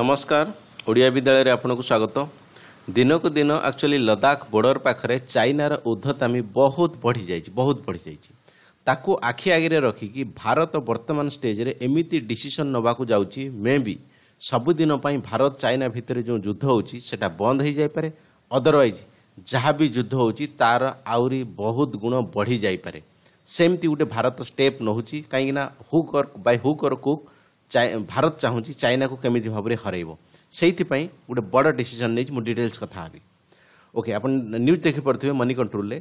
নমস্কার ଓଡ଼ିଆ ବିଦ୍ୟାଳୟରେ ଆପଣଙ୍କୁ ସ୍ୱାଗତ ଦିନକୁ ଦିନ ଆକ୍ଚୁଆଲି ଲଦାଖ ବର୍ଡ଼ର ପାଖରେ ଚାଇନାର ଉଦ୍ଧତାମୀ ବହୁତ ବଢ଼ିଯାଇଛି ବହୁତ ବଢ଼ିଯାଇଛି ତାକୁ ଆଖି ଆଗରେ ରଖିକି ଭାରତ ବର୍ତ୍ତମାନ ଷ୍ଟେଜ୍ରେ ଏମିତି ଡିସିସନ୍ ନେବାକୁ ଯାଉଛି ମେ ବି ସବୁଦିନ ପାଇଁ ଭାରତ ଚାଇନା ଭିତରେ ଯେଉଁ ଯୁଦ୍ଧ ହେଉଛି ସେଟା ବନ୍ଦ ହୋଇଯାଇପାରେ ଅଦରୱାଇଜ୍ ଯାହା ବି ଯୁଦ୍ଧ ହେଉଛି ତାର ଆହୁରି ବହୁତ ଗୁଣ ବଢ଼ିଯାଇପାରେ ସେମିତି ଗୋଟେ ଭାରତ ଷ୍ଟେପ୍ ନେଉଛି କାହିଁକିନା hook or by hook or କୁକ୍ ଭାରତ ଚାହୁଁଛି ଚାଇନାକୁ କେମିତି ଭାବରେ ହରାଇବ ସେଇଥିପାଇଁ ଗୋଟେ ବଡ଼ ଡିସିଜନ୍ ନେଇଛି ମୁଁ ଡିଟେଲ୍ସ କଥା ହେବି ଓକେ ଆପଣ ନ୍ୟୁଜ୍ ଦେଖିପାରୁଥିବେ ମନି କଣ୍ଟ୍ରୋଲରେ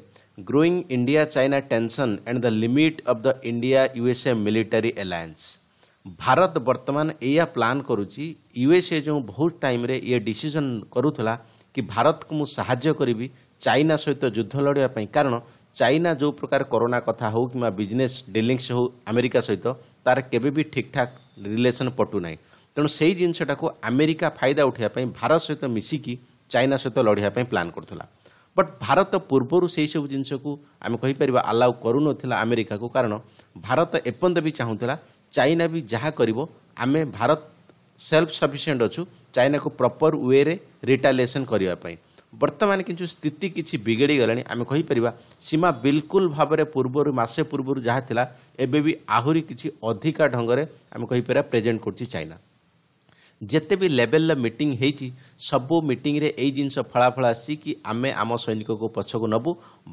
growing India China tension and the limit of the India USA military alliance Bharat ବର୍ତ୍ତମାନ ଏଇଆ ପ୍ଲାନ୍ କରୁଛି ୟୁଏସ୍ଏ ଯେଉଁ ବହୁତ ଟାଇମ୍ରେ ଇଏ ଡିସିଜନ୍ କରୁଥିଲା କି ଭାରତକୁ ମୁଁ ସାହାଯ୍ୟ କରିବି ଚାଇନା ସହିତ ଯୁଦ୍ଧ ଲଢ଼ିବା ପାଇଁ କାରଣ ଚାଇନା ଯେଉଁ ପ୍ରକାର କରୋନା କଥା ହେଉ କିମ୍ବା ବିଜନେସ୍ ଡିଲିଂସ୍ ହେଉ ଆମେରିକା ସହିତ ତାର କେବେ ବି ଠିକ୍ଠାକ୍ ରିଲେସନ୍ ପଟୁ ନାହିଁ ତେଣୁ ସେହି ଜିନିଷଟାକୁ ଆମେରିକା ଫାଇଦା ଉଠାଇବା ପାଇଁ ଭାରତ ସହିତ ମିଶିକି ଚାଇନା ସହିତ ଲଢ଼ିବା ପାଇଁ ପ୍ଲାନ୍ କରୁଥିଲା ବଟ୍ ଭାରତ ପୂର୍ବରୁ ସେହିସବୁ ଜିନିଷକୁ ଆମେ କହିପାରିବା ଆଲାଉ କରୁନଥିଲା ଆମେରିକାକୁ କାରଣ ଭାରତ ଏପର୍ଯ୍ୟନ୍ତ ବି ଚାହୁଁଥିଲା ଚାଇନା ବି ଯାହା କରିବ ଆମେ ଭାରତ ସେଲ୍ଫ ସଫିସିଏଣ୍ଟ ଅଛୁ ଚାଇନାକୁ ପ୍ରପର୍ ୱେରେ ରିଟାଲିଏସନ୍ କରିବା ପାଇଁ ବର୍ତ୍ତମାନ କିଛି ସ୍ଥିତି କିଛି ବିଗିଡ଼ି ଗଲାଣି ଆମେ କହିପାରିବା ସୀମା ବିଲକୁଲ ଭାବରେ ପୂର୍ବରୁ ମାସେ ପୂର୍ବରୁ ଯାହା ଥିଲା ଏବେ ବି ଆହୁରି କିଛି ଅଧିକା ଢଙ୍ଗରେ ଆମେ କହିପାରିବା ପ୍ରେଜେଣ୍ଟ କରୁଛି ଚାଇନା ଯେତେ ବି ଲେବେଲର ମିଟିଂ ହେଇଛି ସବୁ ମିଟିଂରେ ଏଇ ଜିନିଷ ଫଳାଫଳ ଆସିଛି କି ଆମେ ଆମ ସୈନିକକୁ ପଛକୁ ନେବୁ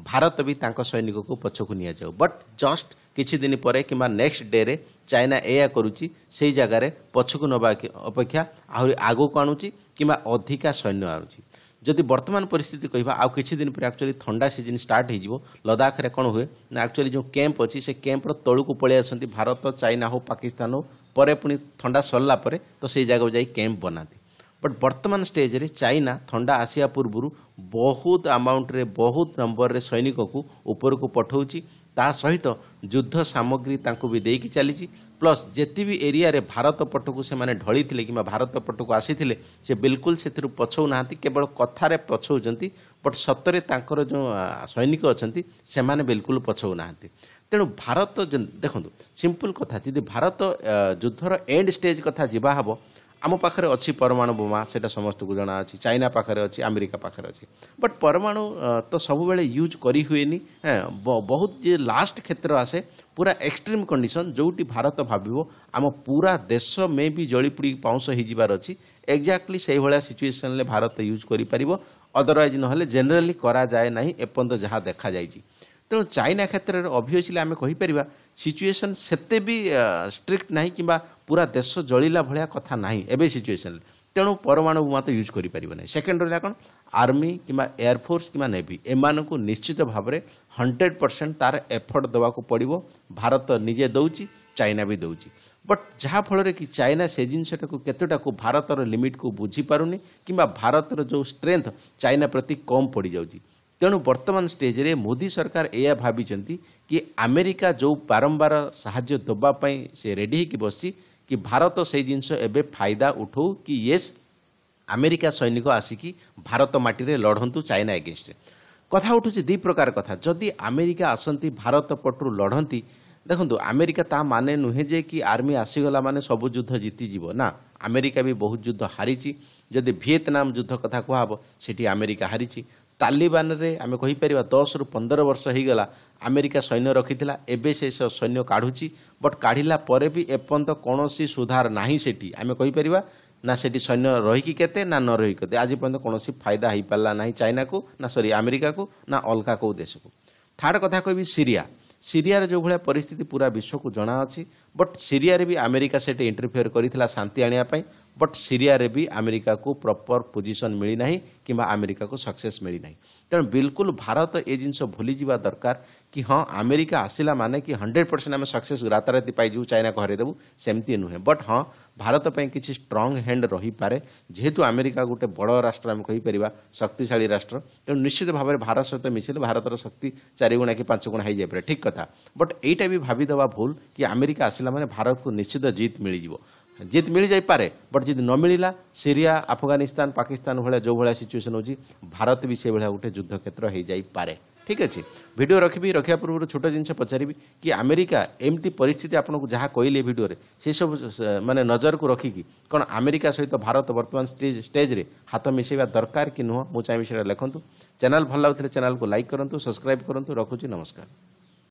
ଭାରତ ବି ତାଙ୍କ ସୈନିକକୁ ପଛକୁ ନିଆଯାଉ ବଟ୍ ଜଷ୍ଟ କିଛି ଦିନ ପରେ କିମ୍ବା ନେକ୍ସଟ ଡେରେ ଚାଇନା ଏୟା କରୁଛି ସେଇ ଜାଗାରେ ପଛକୁ ନେବା ଅପେକ୍ଷା ଆହୁରି ଆଗକୁ ଆଣୁଛି କିମ୍ବା ଅଧିକା ସୈନ୍ୟ ଆଣୁଛି ଯଦି ବର୍ତ୍ତମାନ ପରିସ୍ଥିତି କହିବା ଆଉ କିଛି ଦିନ ପରେ ଆକ୍ଚୁଆଲି ଥଣ୍ଡା ସିଜିନ୍ ଷ୍ଟାର୍ଟ ହେଇଯିବ ଲଦାଖରେ କ'ଣ ହୁଏ ନା ଆକ୍ଚୁଆଲି ଯେଉଁ କ୍ୟାମ୍ପ ଅଛି ସେ କ୍ୟାମ୍ପର ତଳକୁ ପଳେଇ ଆସନ୍ତି ଭାରତ ଚାଇନା ହଉ ପାକିସ୍ତାନ ହଉ ପରେ ପୁଣି ଥଣ୍ଡା ସରିଲା ପରେ ତ ସେଇ ଜାଗାକୁ ଯାଇ କ୍ୟାମ୍ପ ବନାନ୍ତି ବଟ୍ ବର୍ତ୍ତମାନ ଷ୍ଟେଜ୍ରେ ଚାଇନା ଥଣ୍ଡା ଆସିବା ପୂର୍ବରୁ ବହୁତ ଆମାଉଣ୍ଟରେ ବହୁତ ନମ୍ବରରେ ସୈନିକକୁ ଉପରକୁ ପଠାଉଛି ତା ସହିତ ଯୁଦ୍ଧ ସାମଗ୍ରୀ ତାଙ୍କୁ ବି ଦେଇକି ଚାଲିଛି ପ୍ଲସ୍ ଯେତେ ବି ଏରିଆରେ ଭାରତ ପଟକୁ ସେମାନେ ଢଳିଥିଲେ କିମ୍ବା ଭାରତ ପଟକୁ ଆସିଥିଲେ ସେ ବିଲକୁଲ ସେଥିରୁ ପଛଉ ନାହାନ୍ତି କେବଳ କଥାରେ ପଛଉଛନ୍ତି ବଟ୍ ସତରେ ତାଙ୍କର ଯେଉଁ ସୈନିକ ଅଛନ୍ତି ସେମାନେ ବିଲକୁଲ ପଛଉ ନାହାନ୍ତି ତେଣୁ ଭାରତ ଦେଖନ୍ତୁ ସିମ୍ପଲ୍ କଥା ଯଦି ଭାରତ ଯୁଦ୍ଧର ଏଣ୍ଡ ଷ୍ଟେଜ୍ କଥା ଯିବା ହେବ ଆମ ପାଖରେ ଅଛି ପରମାଣୁ ବୋମା ସେଇଟା ସମସ୍ତଙ୍କୁ ଜଣା ଅଛି ଚାଇନା ପାଖରେ ଅଛି ଆମେରିକା ପାଖରେ ଅଛି ବଟ୍ ପରମାଣୁ ତ ସବୁବେଳେ ୟୁଜ୍ କରିହୁଏନି ବହୁତ ଯିଏ ଲାଷ୍ଟ କ୍ଷେତ୍ର ଆସେ ପୁରା ଏକ୍ସଟ୍ରିମ୍ କଣ୍ଡିସନ୍ ଯେଉଁଠି ଭାରତ ଭାବିବ ଆମ ପୁରା ଦେଶ ମେ ବି ଜଳିପୁଡ଼ି ପାଉଁଶ ହୋଇଯିବାର ଅଛି ଏକ୍ଜାକ୍ଟଲି ସେହିଭଳିଆ ସିଚୁଏସନ୍ରେ ଭାରତ ୟୁଜ୍ କରିପାରିବ ଅଦରୱାଇଜ୍ ନହେଲେ ଜେନେରାଲି କରାଯାଏ ନାହିଁ ଏପର୍ଯ୍ୟନ୍ତ ଯାହା ଦେଖାଯାଇଛି ତେଣୁ ଚାଇନା କ୍ଷେତ୍ରରେ ଅଭିଅସ୍ଲି ଆମେ କହିପାରିବା ସିଚୁଏସନ୍ ସେତେ ବି ଷ୍ଟ୍ରିକ୍ଟ ନାହିଁ କିମ୍ବା ପୁରା ଦେଶ ଜଳିଲା ଭଳିଆ କଥା ନାହିଁ ଏବେ ସିଚୁଏସନ୍ରେ ତେଣୁ ପରମାଣୁ ବୋମାତ ୟୁଜ୍ କରିପାରିବ ନାହିଁ ସେକେଣ୍ଡ ରହିଲା କ'ଣ ଆର୍ମି କିମ୍ବା ଏୟାରଫୋର୍ସ କିମ୍ବା ନେଭି ଏମାନଙ୍କୁ ନିଶ୍ଚିତ ଭାବରେ ହଣ୍ଡ୍ରେଡ଼ ପରସେଣ୍ଟ ତା'ର ଏଫର୍ଟ ଦେବାକୁ ପଡ଼ିବ ଭାରତ ନିଜେ ଦେଉଛି ଚାଇନା ବି ଦେଉଛି ବଟ୍ ଯାହାଫଳରେ କି ଚାଇନା ସେ ଜିନିଷଟାକୁ କେତେଟାକୁ ଭାରତର ଲିମିଟ୍କୁ ବୁଝିପାରୁନି କିମ୍ବା ଭାରତର ଯେଉଁ ଷ୍ଟ୍ରେଙ୍ଥ ଚାଇନା ପ୍ରତି କମ୍ ପଡ଼ିଯାଉଛି ତେଣୁ ବର୍ତ୍ତମାନ ଷ୍ଟେଜ୍ରେ ମୋଦି ସରକାର ଏହା ଭାବିଛନ୍ତି କି ଆମେରିକା ଯେଉଁ ବାରମ୍ବାର ସାହାଯ୍ୟ ଦେବା ପାଇଁ ସେ ରେଡ଼ି ହୋଇକି ବସିଛି କି ଭାରତ ସେହି ଜିନିଷ ଏବେ ଫାଇଦା ଉଠାଉ କି ୟେସ୍ ଆମେରିକା ସୈନିକ ଆସିକି ଭାରତ ମାଟିରେ ଲଢ଼ନ୍ତୁ ଚାଇନା ଏଗେନ୍ଷ୍ଟରେ କଥା ଉଠୁଛି ଦୁଇ ପ୍ରକାର କଥା ଯଦି ଆମେରିକା ଆସନ୍ତି ଭାରତ ପଟରୁ ଲଢ଼ନ୍ତି ଦେଖନ୍ତୁ ଆମେରିକା ତା ମାନେ ନୁହେଁ ଯେ କି ଆର୍ମି ଆସିଗଲା ମାନେ ସବୁ ଯୁଦ୍ଧ ଜିତିଯିବ ନା ଆମେରିକା ବି ବହୁତ ଯୁଦ୍ଧ ହାରିଛି ଯଦି ଭିଏତନାମ ଯୁଦ୍ଧ କଥା କୁହାହେବ ସେଠି ଆମେରିକା ହାରିଛି ତାଲିବାନରେ ଆମେ କହିପାରିବା ଦଶରୁ ପନ୍ଦର ବର୍ଷ ହୋଇଗଲା ଆମେରିକା ସୈନ୍ୟ ରଖିଥିଲା ଏବେ ସେ ସୈନ୍ୟ କାଢ଼ୁଛି ବଟ୍ କାଢ଼ିଲା ପରେ ବି ଏପର୍ଯ୍ୟନ୍ତ କୌଣସି ସୁଧାର ନାହିଁ ସେଠି ଆମେ କହିପାରିବା ନା ସେଠି ସୈନ୍ୟ ରହିକି କେତେ ନା ନ ରହିକି କେତେ ଆଜି ପର୍ଯ୍ୟନ୍ତ କୌଣସି ଫାଇଦା ହୋଇପାରିଲା ନାହିଁ ଚାଇନାକୁ ନା ସରି ଆମେରିକାକୁ ନା ଅଲଗା କେଉଁ ଦେଶକୁ ଥାର୍ଡ଼ କଥା କହିବି ସିରିଆ ସିରିଆର ଯେଉଁଭଳିଆ ପରିସ୍ଥିତି ପୁରା ବିଶ୍ୱକୁ ଜଣାଅଛି ବଟ୍ ସିରିଆରେ ବି ଆମେରିକା ସେଠି ଇଣ୍ଟରଫିୟର କରିଥିଲା ଶାନ୍ତି ଆଣିବା ପାଇଁ बट सीरिया रे भी अमेरिका को प्रॉपर पोजीशन मिली ना कि अमेरिका को सक्सेस मिली ना तेणु बिल्कुल भारत ए जिन भूली जावा दरकार कि हाँ आमेरिका आसला मान कि हंड्रेड परसेंट आम सक्से राताराति पाइव चाइना को हरदेव सेमती नुहे बट हाँ भारत पर कि स्ट्रंग हैंड रहीपे जेहेतु आमेरिका गोटे बड़ राष्ट्र आम कहीपर शक्तिशा राष्ट्र तेणु निश्चित भाव भारत सहित मिसले भारत शक्ति चारिगुणा कि पांच गुण हो जाए ठीक कथ बट यही भी भाभीदे भूल कि आमेरिका आसला मैंने भारत को निश्चित जित मिल ଜିତ୍ ମିଳିଯାଇପାରେ ବଟ୍ ଯଦି ନ ମିଳିଲା ସିରିଆ ଆଫଗାନିସ୍ତାନ ପାକିସ୍ତାନ ଭଳିଆ ଯେଉଁଭଳିଆ ସିଚୁଏସନ୍ ହେଉଛି ଭାରତ ବି ସେଭଳିଆ ଗୋଟେ ଯୁଦ୍ଧକ୍ଷେତ୍ର ହେଇଯାଇପାରେ ଠିକ୍ ଅଛି ଭିଡ଼ିଓ ରଖିବି ରଖିବା ପୂର୍ବରୁ ଛୋଟ ଜିନିଷ ପଚାରିବି କି ଆମେରିକା ଏମିତି ପରିସ୍ଥିତି ଆପଣଙ୍କୁ ଯାହା କହିଲେ ଭିଡ଼ିଓରେ ସେସବୁ ମାନେ ନଜରକୁ ରଖିକି କ'ଣ ଆମେରିକା ସହିତ ଭାରତ ବର୍ତ୍ତମାନ ଷ୍ଟେଜ୍ ଷ୍ଟେଜ୍ରେ ହାତ ମିଶାଇବା ଦରକାର କି ନୁହଁ ମୁଁ ଚାହିଁବି ସେଇଟା ଲେଖନ୍ତୁ ଚ୍ୟାନେଲ୍ ଭଲ ଲାଗୁଥିଲେ ଚ୍ୟାନେଲ୍କୁ ଲାଇକ୍ କରନ୍ତୁ ସବସ୍କ୍ରାଇବ୍ କରନ୍ତୁ ରଖୁଛି ନମସ୍କାର